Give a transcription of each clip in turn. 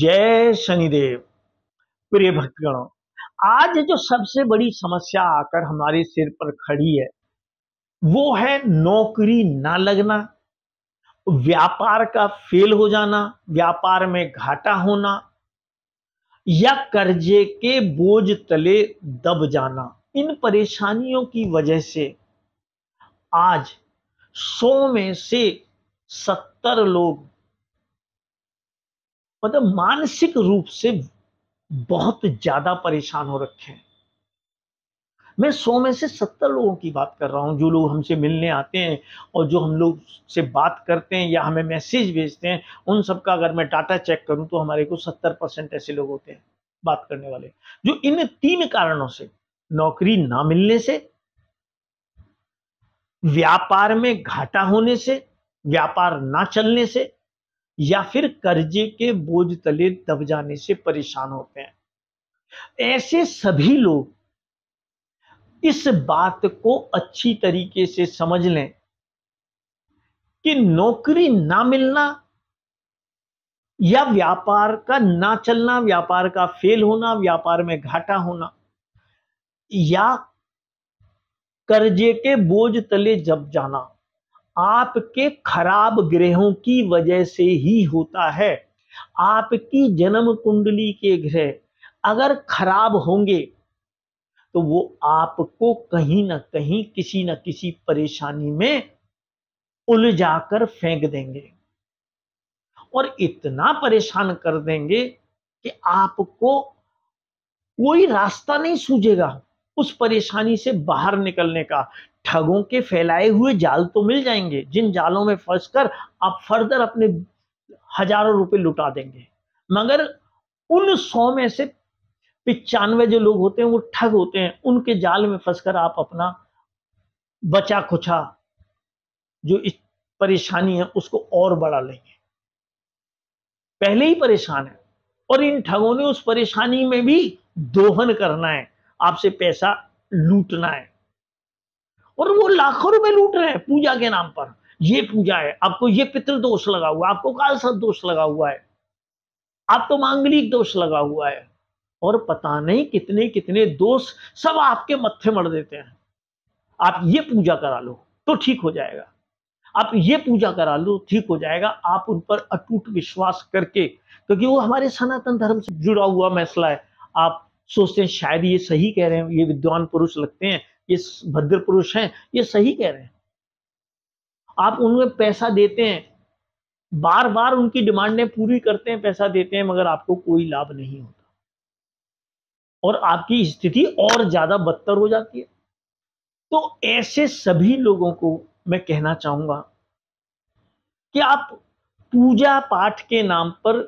जय शनिदेव प्रिय भक्तगणों आज जो सबसे बड़ी समस्या आकर हमारे सिर पर खड़ी है वो है नौकरी ना लगना व्यापार का फेल हो जाना व्यापार में घाटा होना या कर्जे के बोझ तले दब जाना इन परेशानियों की वजह से आज सौ में से सत्तर लोग मतलब मानसिक रूप से बहुत ज्यादा परेशान हो रखे हैं मैं सौ में से सत्तर लोगों की बात कर रहा हूं जो लोग हमसे मिलने आते हैं और जो हम लोग से बात करते हैं या हमें मैसेज भेजते हैं उन सबका अगर मैं डाटा चेक करूं तो हमारे को सत्तर परसेंट ऐसे लोग होते हैं बात करने वाले जो इन तीन कारणों से नौकरी ना मिलने से व्यापार में घाटा होने से व्यापार ना चलने से या फिर कर्जे के बोझ तले दब जाने से परेशान होते हैं ऐसे सभी लोग इस बात को अच्छी तरीके से समझ लें कि नौकरी ना मिलना या व्यापार का ना चलना व्यापार का फेल होना व्यापार में घाटा होना या कर्जे के बोझ तले जब जाना आपके खराब ग्रहों की वजह से ही होता है आपकी जन्म कुंडली के ग्रह अगर खराब होंगे तो वो आपको कहीं ना कहीं किसी ना किसी परेशानी में उलझा कर फेंक देंगे और इतना परेशान कर देंगे कि आपको कोई रास्ता नहीं सूझेगा उस परेशानी से बाहर निकलने का ठगों के फैलाए हुए जाल तो मिल जाएंगे जिन जालों में फंसकर आप फर्दर अपने हजारों रुपए लुटा देंगे मगर उन सौ में से पिचानवे जो लोग होते हैं वो ठग होते हैं उनके जाल में फंसकर आप अपना बचा खुचा जो इस परेशानी है उसको और बढ़ा लेंगे पहले ही परेशान है और इन ठगों ने उस परेशानी में भी दोहन करना है आपसे पैसा लूटना है और वो लाखों रुपए लूट रहे हैं पूजा के नाम पर ये पूजा है आपको ये पितृ दोष लगा हुआ है आपको काल सद दोष लगा हुआ है आप तो मांगलिक दोष लगा हुआ है और पता नहीं कितने कितने दोष सब आपके मत्थे मर देते हैं आप ये पूजा करा लो तो ठीक हो जाएगा आप ये पूजा करा लो ठीक हो जाएगा आप उन पर अटूट विश्वास करके क्योंकि वो हमारे सनातन धर्म से जुड़ा हुआ मसला है आप सोचते हैं शायद ये सही कह रहे हैं ये विद्वान पुरुष लगते हैं ये भद्र पुरुष हैं ये सही कह रहे हैं आप उनमें पैसा देते हैं बार बार उनकी डिमांडें पूरी करते हैं पैसा देते हैं मगर आपको कोई लाभ नहीं होता और आपकी स्थिति और ज्यादा बदतर हो जाती है तो ऐसे सभी लोगों को मैं कहना चाहूंगा कि आप पूजा पाठ के नाम पर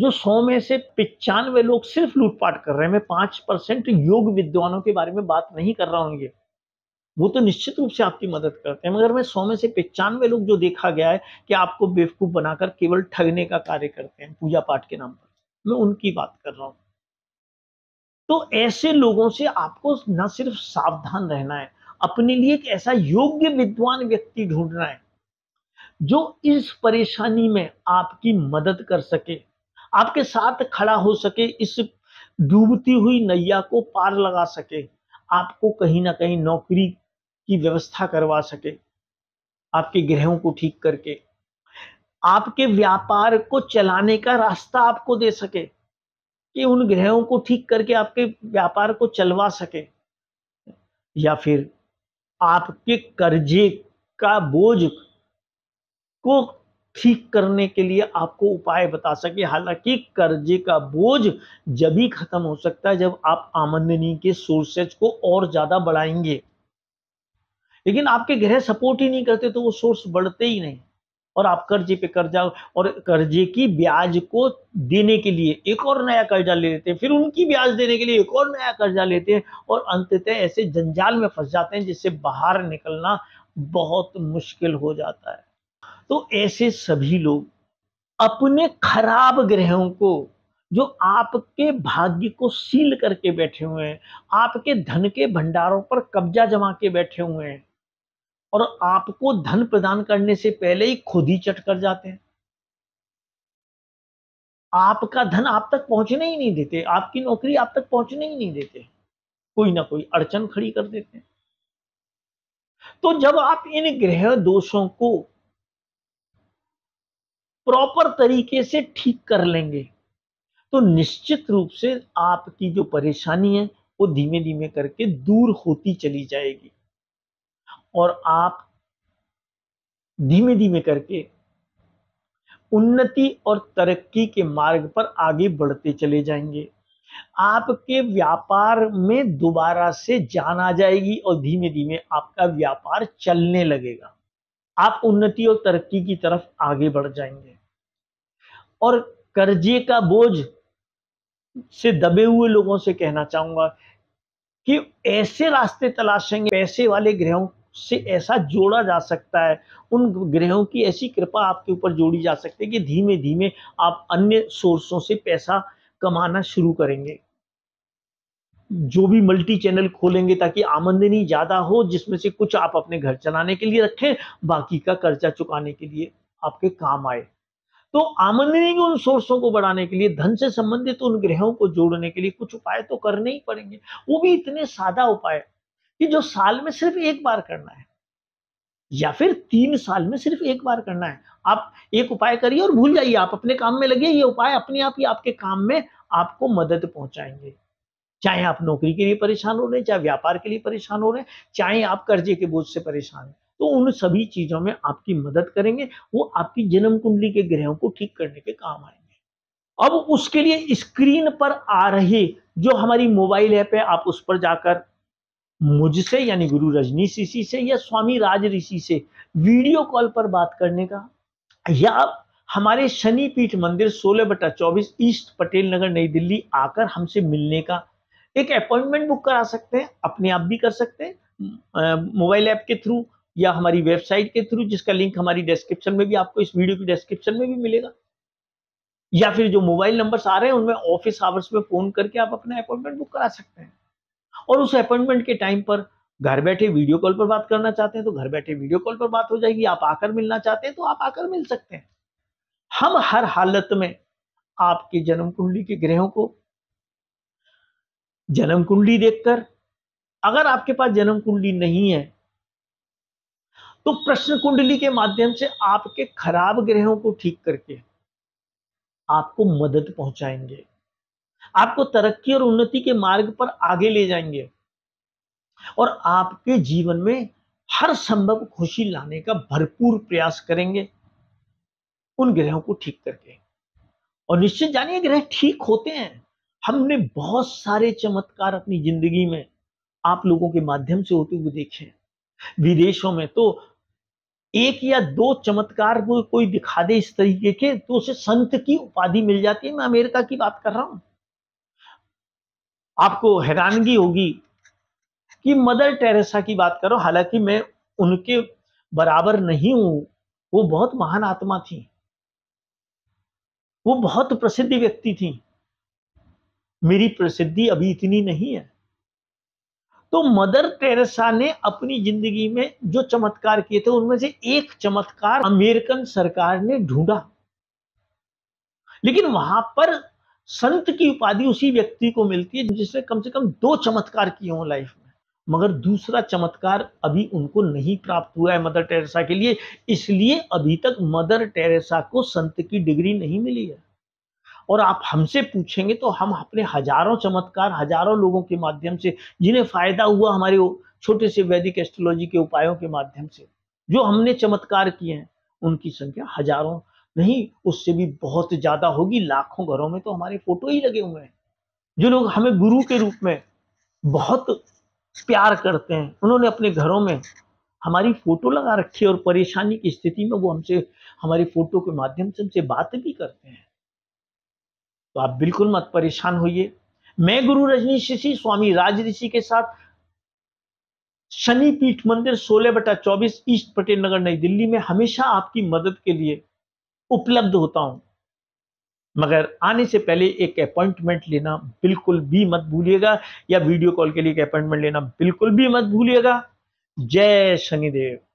जो सौ में से पिचानवे लोग सिर्फ लूटपाट कर रहे हैं मैं पांच परसेंट योग विद्वानों के बारे में बात नहीं कर रहा हूं ये वो तो निश्चित रूप से आपकी मदद करते हैं मगर मैं सौ में से पचानवे लोग जो देखा गया है कि आपको बेवकूफ़ बनाकर केवल ठगने का कार्य करते हैं पूजा पाठ के नाम पर मैं उनकी बात कर रहा हूं तो ऐसे लोगों से आपको न सिर्फ सावधान रहना है अपने लिए एक ऐसा योग्य विद्वान व्यक्ति ढूंढना है जो इस परेशानी में आपकी मदद कर सके आपके साथ खड़ा हो सके इस डूबती हुई नैया को पार लगा सके आपको कहीं ना कहीं नौकरी की व्यवस्था करवा सके आपके ग्रहों को ठीक करके आपके व्यापार को चलाने का रास्ता आपको दे सके कि उन ग्रहों को ठीक करके आपके व्यापार को चलवा सके या फिर आपके कर्जे का बोझ को ठीक करने के लिए आपको उपाय बता सके हालांकि कर्जे का बोझ जब ही खत्म हो सकता है जब आप आमदनी के सोर्सेज को और ज्यादा बढ़ाएंगे लेकिन आपके ग्रह सपोर्ट ही नहीं करते तो वो सोर्स बढ़ते ही नहीं और आप कर्जे पे कर्जा और कर्जे की ब्याज को देने के लिए एक और नया कर्जा ले लेते हैं फिर उनकी ब्याज देने के लिए एक और नया कर्जा लेते हैं और अंततः ऐसे जंजाल में फंस जाते हैं जिससे बाहर निकलना बहुत मुश्किल हो जाता है तो ऐसे सभी लोग अपने खराब ग्रहों को जो आपके भाग्य को सील करके बैठे हुए हैं आपके धन के भंडारों पर कब्जा जमा के बैठे हुए हैं और आपको धन प्रदान करने से पहले ही खुद ही चट कर जाते हैं आपका धन आप तक पहुंचने ही नहीं देते आपकी नौकरी आप तक पहुंचने ही नहीं देते कोई ना कोई अड़चन खड़ी कर देते हैं तो जब आप इन ग्रह दोषों को प्रॉपर तरीके से ठीक कर लेंगे तो निश्चित रूप से आपकी जो परेशानी है वो धीमे धीमे करके दूर होती चली जाएगी और आप धीमे धीमे करके उन्नति और तरक्की के मार्ग पर आगे बढ़ते चले जाएंगे आपके व्यापार में दोबारा से जान आ जाएगी और धीमे धीमे आपका व्यापार चलने लगेगा आप उन्नति और तरक्की की तरफ आगे बढ़ जाएंगे और कर्जे का बोझ से दबे हुए लोगों से कहना चाहूंगा कि ऐसे रास्ते तलाशेंगे पैसे वाले ग्रहों से ऐसा जोड़ा जा सकता है उन ग्रहों की ऐसी कृपा आपके ऊपर जोड़ी जा सकती है कि धीमे धीमे आप अन्य सोर्सों से पैसा कमाना शुरू करेंगे जो भी मल्टी चैनल खोलेंगे ताकि आमदनी ज़्यादा हो जिसमें से कुछ आप अपने घर चलाने के लिए रखें बाकी का कर्जा चुकाने के लिए आपके काम आए तो आमदनी के उन सोर्सों को बढ़ाने के लिए धन से संबंधित उन ग्रहों को जोड़ने के लिए कुछ उपाय तो करने ही पड़ेंगे वो भी इतने सादा उपाय कि जो साल में सिर्फ एक बार करना है या फिर तीन साल में सिर्फ एक बार करना है आप एक उपाय करिए और भूल जाइए आप अपने काम में लगे ये उपाय अपने आप ही आपके काम में आपको मदद पहुंचाएंगे चाहे आप नौकरी के लिए परेशान हो रहे हैं चाहे व्यापार के लिए परेशान हो रहे हैं चाहे आप कर्जे के बोझ से परेशान हैं तो उन सभी चीजों में आपकी मदद करेंगे वो आपकी जन्म कुंडली के ग्रहों को ठीक करने के काम आएंगे अब उसके लिए स्क्रीन पर आ रही जो हमारी मोबाइल ऐप है आप उस पर जाकर मुझसे यानी गुरु रजनीश ऋषि से या स्वामी राज ऋषि से वीडियो कॉल पर बात करने का या हमारे शनि पीठ मंदिर सोलह बटा चौबीस ईस्ट पटेल नगर नई दिल्ली आकर हमसे मिलने का एक अपॉइंटमेंट बुक करा सकते हैं अपने आप भी कर सकते हैं मोबाइल ऐप के थ्रू या हमारी वेबसाइट के थ्रू जिसका लिंक हमारी डिस्क्रिप्शन में भी आपको इस वीडियो की डिस्क्रिप्शन में भी मिलेगा या फिर जो मोबाइल नंबर्स आ रहे हैं उनमें ऑफिस आवर्स में फोन करके आप अपना अपॉइंटमेंट बुक करा सकते हैं और उस अपॉइंटमेंट के टाइम पर घर बैठे वीडियो कॉल पर बात करना चाहते हैं तो घर बैठे वीडियो कॉल पर बात हो जाएगी आप आकर मिलना चाहते हैं तो आप आकर मिल सकते हैं हम हर हालत में आपके जन्म कुंडली के ग्रहों को जन्म कुंडली देखकर अगर आपके पास जन्म कुंडली नहीं है तो प्रश्न कुंडली के माध्यम से आपके खराब ग्रहों को ठीक करके आपको मदद पहुंचाएंगे आपको तरक्की और उन्नति के मार्ग पर आगे ले जाएंगे और आपके जीवन में हर संभव खुशी लाने का भरपूर प्रयास करेंगे उन ग्रहों को ठीक करके और निश्चित जानिए ग्रह ठीक होते हैं हमने बहुत सारे चमत्कार अपनी जिंदगी में आप लोगों के माध्यम से होते हुए देखे हैं विदेशों में तो एक या दो चमत्कार को कोई दिखा दे इस तरीके के तो उसे संत की उपाधि मिल जाती है मैं अमेरिका की बात कर रहा हूं आपको हैरानगी होगी कि मदर टेरेसा की बात करो हालांकि मैं उनके बराबर नहीं हूं वो बहुत महान आत्मा थी वो बहुत प्रसिद्ध व्यक्ति थी मेरी प्रसिद्धि अभी इतनी नहीं है तो मदर टेरेसा ने अपनी जिंदगी में जो चमत्कार किए थे उनमें से एक चमत्कार अमेरिकन सरकार ने ढूंढा लेकिन वहां पर संत की उपाधि उसी व्यक्ति को मिलती है जिसने कम से कम दो चमत्कार किए हों लाइफ में मगर दूसरा चमत्कार अभी उनको नहीं प्राप्त हुआ है मदर टेरेसा के लिए इसलिए अभी तक मदर टेरेसा को संत की डिग्री नहीं मिली है और आप हमसे पूछेंगे तो हम अपने हजारों चमत्कार हजारों लोगों के माध्यम से जिन्हें फायदा हुआ हमारे छोटे से वैदिक एस्ट्रोलॉजी के उपायों के माध्यम से जो हमने चमत्कार किए हैं उनकी संख्या हजारों नहीं उससे भी बहुत ज़्यादा होगी लाखों घरों में तो हमारे फोटो ही लगे हुए हैं जो लोग हमें गुरु के रूप में बहुत प्यार करते हैं उन्होंने अपने घरों में हमारी फोटो लगा रखी है और परेशानी की स्थिति में वो हमसे हमारी फोटो के माध्यम से हमसे बात भी करते हैं तो आप बिल्कुल मत परेशान होइए मैं गुरु रजनीश ऋषि स्वामी राज ऋषि के साथ शनि पीठ मंदिर सोलह बटा चौबीस ईस्ट पटेल नगर नई दिल्ली में हमेशा आपकी मदद के लिए उपलब्ध होता हूं मगर आने से पहले एक अपॉइंटमेंट लेना बिल्कुल भी मत भूलिएगा या वीडियो कॉल के लिए एक अपॉइंटमेंट लेना बिल्कुल भी मत भूलिएगा जय शनिदेव